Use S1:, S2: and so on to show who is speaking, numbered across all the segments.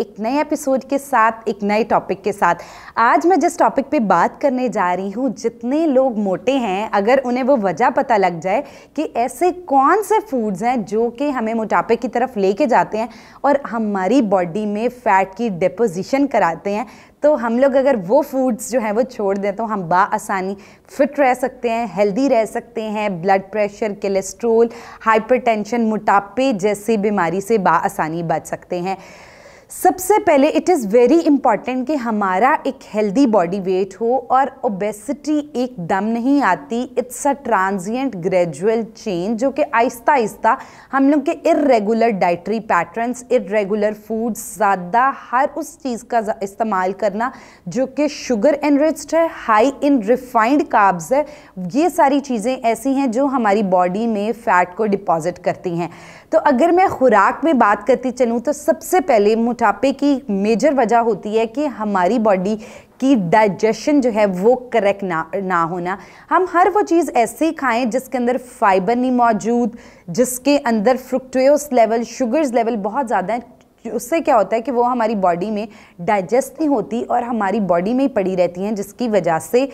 S1: एक नए एपिसोड के साथ एक नए टॉपिक के साथ आज मैं जिस टॉपिक पे बात करने जा रही हूँ जितने लोग मोटे हैं अगर उन्हें वो वजह पता लग जाए कि ऐसे कौन से फूड्स हैं जो कि हमें मोटापे की तरफ लेके जाते हैं और हमारी बॉडी में फ़ैट की डिपोजिशन कराते हैं तो हम लोग अगर वो फूड्स जो हैं वो छोड़ दें तो हम बासानी फिट रह सकते हैं हेल्दी रह सकते हैं ब्लड प्रेशर कोलेस्ट्रोल हाइपरटेंशन मोटापे जैसी बीमारी से बासानी बच सकते हैं सबसे पहले इट इज़ वेरी इम्पॉर्टेंट कि हमारा एक हेल्दी बॉडी वेट हो और ओबेसिटी एक दम नहीं आती it's a transient gradual change जो कि आहिस्ता आहिस्ता हम लोग के irregular dietary patterns irregular foods ज़्यादा हर उस चीज़ का इस्तेमाल करना जो कि शुगर एनरिच्ड है हाई इन रिफाइंड काब्स है ये सारी चीज़ें ऐसी हैं जो हमारी बॉडी में फ़ैट को डिपॉजिट करती हैं तो अगर मैं खुराक में बात करती चलूँ तो सबसे पहले मोटा मोटापे की मेजर वजह होती है कि हमारी बॉडी कि डाइजेशन जो है वो करेक्ट ना ना होना हम हर वो चीज़ ऐसे खाएं जिसके अंदर फाइबर नहीं मौजूद जिसके अंदर फ्रुक्टोस लेवल शुगर्स लेवल बहुत ज़्यादा है उससे क्या होता है कि वो हमारी बॉडी में डाइजेस्ट नहीं होती और हमारी बॉडी में ही पड़ी रहती हैं जिसकी वजह से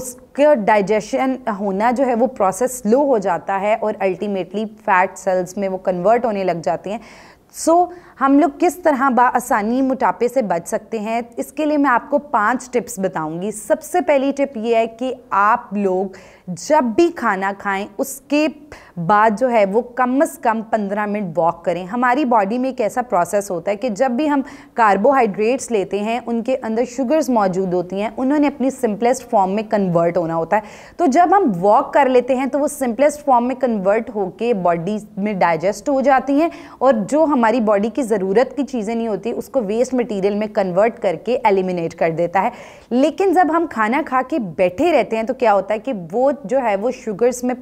S1: उसका डाइजेशन होना जो है वो प्रोसेस स्लो हो जाता है और अल्टीमेटली फैट सेल्स में वो कन्वर्ट होने लग जाती हैं सो so, हम लोग किस तरह बसानी मोटापे से बच सकते हैं इसके लिए मैं आपको पांच टिप्स बताऊंगी सबसे पहली टिप ये है कि आप लोग जब भी खाना खाएं उसके बाद जो है वो कम से कम पंद्रह मिनट वॉक करें हमारी बॉडी में एक ऐसा प्रोसेस होता है कि जब भी हम कार्बोहाइड्रेट्स लेते हैं उनके अंदर शुगर्स मौजूद होती हैं उन्होंने अपनी सिंपलेस्ट फॉर्म में कन्वर्ट होना होता है तो जब हम वॉक कर लेते हैं तो वो सिंपलेस्ट फॉर्म में कन्वर्ट होके बॉडी में डाइजेस्ट हो जाती हैं और जो हमारी बॉडी की ज़रूरत की चीज़ें नहीं होती उसको वेस्ट मटेरियल में कन्वर्ट करके एलिमिनेट कर देता है लेकिन जब हम खाना खा के बैठे रहते हैं तो क्या होता है कि वो जो है वो शुगर्स में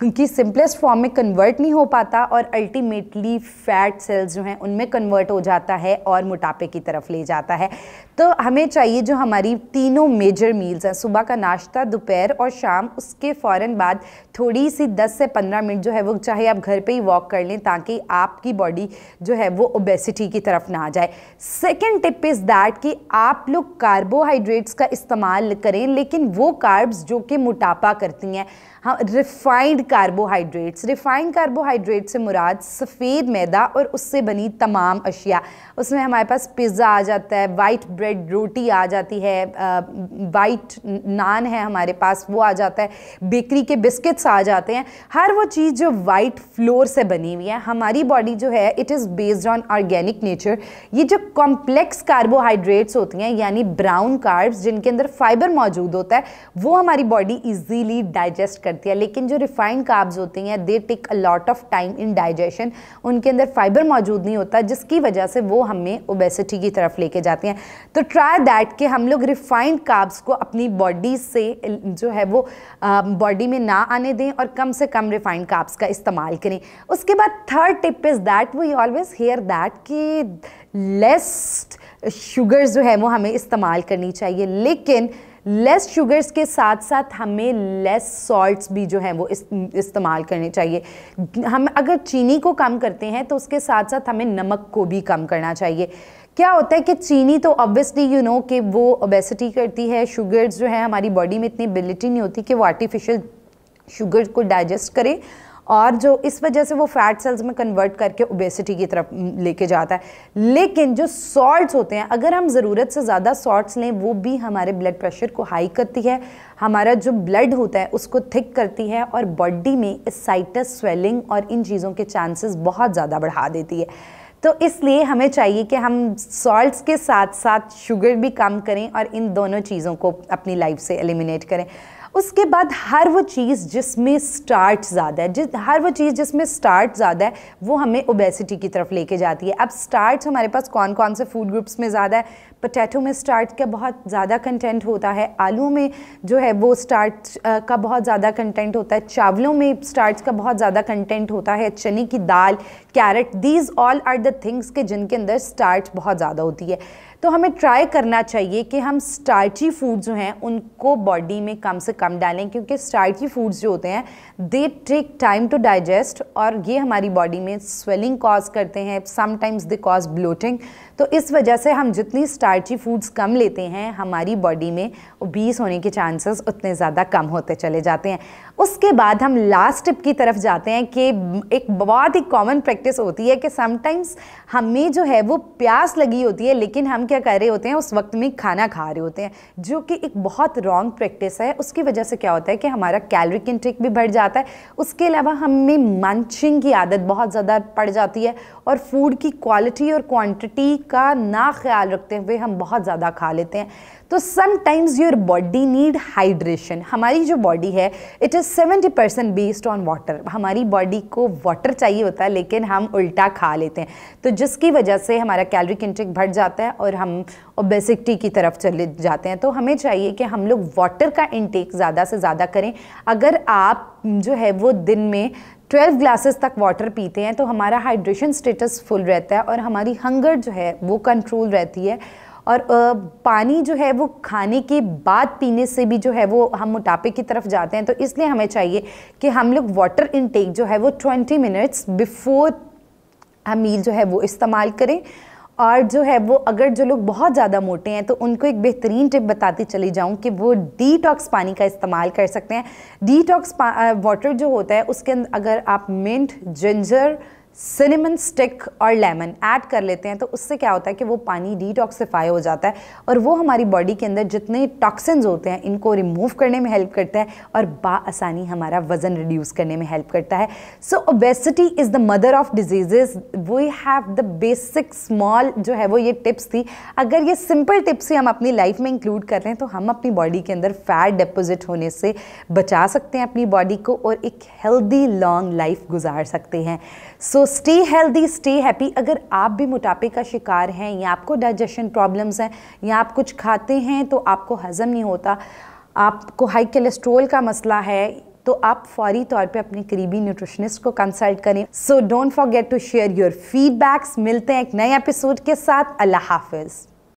S1: क्योंकि सिंपलेस्ट फॉर्म में कन्वर्ट नहीं हो पाता और अल्टीमेटली फैट सेल्स जो हैं उनमें कन्वर्ट हो जाता है और मोटापे की तरफ ले जाता है तो हमें चाहिए जो हमारी तीनों मेजर मील्स हैं सुबह का नाश्ता दोपहर और शाम उसके फ़ौर बाद थोड़ी सी 10 से 15 मिनट जो है वो चाहे आप घर पे ही वॉक कर लें ताकि आपकी बॉडी जो है वो ओबेसिटी की तरफ ना आ जाए सेकेंड टिप इज़ दैट कि आप लोग कार्बोहाइड्रेट्स का इस्तेमाल करें लेकिन वो कार्ब्स जो कि मोटापा करती हैं हाँ रिफाइंड कार्बोहाइड्रेट्स रिफाइंड कार्बोहाइड्रेट से मुराद सफ़ेद मैदा और उससे बनी तमाम अशिया उसमें हमारे पास पिज़्ज़ा आ जाता है वाइट ब्रेड रोटी आ जाती है वाइट नान है हमारे पास वो आ जाता है बेकरी के बिस्किट्स आ जाते हैं हर वो चीज़ जो वाइट फ्लोर से बनी हुई है हमारी बॉडी जो है it is based on organic nature ये जो कॉम्प्लेक्स कार्बोहाइड्रेट्स होती हैं यानी ब्राउन कार्ब्स जिनके अंदर फाइबर मौजूद होता है वो हमारी बॉडी ईजीली डाइजेस्ट कर करती है लेकिन जो रिफाइंड काब्ज होती हैं they take a lot of time in digestion उनके अंदर फाइबर मौजूद नहीं होता जिसकी वजह से वो हमें ओबेसिटी की तरफ लेके जाती हैं तो ट्राई दैट कि हम लोग रिफाइंड काब्स को अपनी बॉडी से जो है वो बॉडी में ना आने दें और कम से कम रिफाइंड काब्स का इस्तेमाल करें उसके बाद third tip is that we always hear that कि लेस शुगर जो है वो हमें इस्तेमाल करनी चाहिए लेकिन लेस शुगर्स के साथ साथ हमें लेस सॉल्ट्स भी जो हैं वो इस, इस्तेमाल करने चाहिए हम अगर चीनी को कम करते हैं तो उसके साथ साथ हमें नमक को भी कम करना चाहिए क्या होता है कि चीनी तो ऑब्वियसली यू नो कि वो ओबेसिटी करती है शुगर्स जो है हमारी बॉडी में इतनी एबिलिटी नहीं होती कि वो आर्टिफिशियल शुगर को डाइजेस्ट करें और जो इस वजह से वो फैट सेल्स में कन्वर्ट करके ओबेसिटी की तरफ लेके जाता है लेकिन जो सॉल्ट्स होते हैं अगर हम ज़रूरत से ज़्यादा सॉल्ट्स लें वो भी हमारे ब्लड प्रेशर को हाई करती है हमारा जो ब्लड होता है उसको थिक करती है और बॉडी में साइटस स्वेलिंग और इन चीज़ों के चांसेस बहुत ज़्यादा बढ़ा देती है तो इसलिए हमें चाहिए कि हम सॉल्ट्स के साथ साथ शुगर भी कम करें और इन दोनों चीज़ों को अपनी लाइफ से एलिमिनेट करें उसके बाद हर वो चीज़ जिसमें स्टार्ट ज़्यादा है जिस हर वो चीज़ जिसमें स्टार्ट ज़्यादा है वो हमें ओबेसिटी की तरफ लेके जाती है अब स्टार्ट हमारे पास कौन कौन से फूड ग्रुप्स में ज़्यादा है पोटैटो में स्टार्ट का बहुत ज़्यादा कंटेंट होता है आलू में जो है वो स्टार्ट का बहुत ज़्यादा कंटेंट होता है चावलों में स्टार्ट का बहुत ज़्यादा कंटेंट होता है चने की दाल carrot these all are the things के जिनके अंदर स्टार्ट बहुत ज़्यादा होती है तो हमें ट्राई करना चाहिए कि हम स्टार्ची फूड जो हैं उनको बॉडी में कम से कम डालें क्योंकि स्टार्ची फूड्स जो होते हैं they take time to digest और ये हमारी बॉडी में स्वेलिंग कॉज करते हैं समटाइम्स दे कॉज ब्लोटिंग तो इस वजह से हम जितनी स्टार्ची फूड्स कम लेते हैं हमारी बॉडी में ओबीस होने के चांसेस उतने ज़्यादा कम होते चले जाते हैं उसके बाद हम लास्ट टिप की तरफ जाते हैं कि एक बहुत ही कॉमन प्रैक्टिस होती है कि समटाइम्स हमें जो है वो प्यास लगी होती है लेकिन हम क्या कर रहे होते हैं उस वक्त में खाना खा रहे होते हैं जो कि एक बहुत रॉन्ग प्रैक्टिस है उसकी वजह से क्या होता है कि हमारा कैलोरिक इंटेक भी बढ़ जाता है उसके अलावा हमें मंचिंग की आदत बहुत ज़्यादा पड़ जाती है और फूड की क्वालिटी और क्वांटिटी का ना ख्याल रखते हुए हम बहुत ज़्यादा खा लेते हैं तो sometimes your body need hydration हमारी जो बॉडी है it is seventy percent based on water हमारी बॉडी को वाटर चाहिए होता है लेकिन हम उल्टा खा लेते हैं तो जिसकी वजह से हमारा कैलोरिक इंटेक बढ़ जाता है और हम ओबेसिटी की तरफ चले जाते हैं तो हमें चाहिए कि हम लोग वाटर का इंटेक ज़्यादा से ज़्यादा करें अगर आप जो है वो दिन में ट्वेल्व ग्लासेस तक वाटर पीते हैं तो हमारा हाइड्रेशन स्टेटस फुल रहता है और हमारी हंगर जो है वो कंट्रोल रहती है और पानी जो है वो खाने के बाद पीने से भी जो है वो हम मोटापे की तरफ जाते हैं तो इसलिए हमें चाहिए कि हम लोग वाटर इनटेक जो है वो ट्वेंटी मिनट्स बिफोर हम मील जो है वो इस्तेमाल करें और जो है वो अगर जो लोग बहुत ज़्यादा मोटे हैं तो उनको एक बेहतरीन टिप बताती चली जाऊँ कि वो डीटॉक्स पानी का इस्तेमाल कर सकते हैं डीटॉक्स वाटर जो होता है उसके अंदर अगर आप मिंट जिंजर सिनेमन स्टिक और लेमन ऐड कर लेते हैं तो उससे क्या होता है कि वो पानी डिटॉक्सिफाई हो जाता है और वो हमारी बॉडी के अंदर जितने टॉक्सिन्स होते हैं इनको रिमूव करने में हेल्प करता है और बासानी हमारा वज़न रिड्यूस करने में हेल्प करता है so obesity is the mother of diseases we have the basic small जो है वो ये टिप्स थी अगर ये सिंपल टिप्स ही हम अपनी लाइफ में इंक्लूड कर रहे हैं तो हम अपनी बॉडी के अंदर फैट डिपोज़िट होने से बचा सकते हैं अपनी बॉडी को और एक हेल्दी लॉन्ग लाइफ गुजार सकते हैं so so, stay healthy stay happy अगर आप भी मोटापे का शिकार हैं या आपको डाइजेशन प्रॉब्लम्स हैं या आप कुछ खाते हैं तो आपको हज़म नहीं होता आपको हाई कोलेस्ट्रोल का मसला है तो आप फौरी तौर पे अपने करीबी न्यूट्रिशनिस्ट को कंसल्ट करें so don't forget to share your feedbacks मिलते हैं एक नए एपिसोड के साथ अल्लाह हाफिज़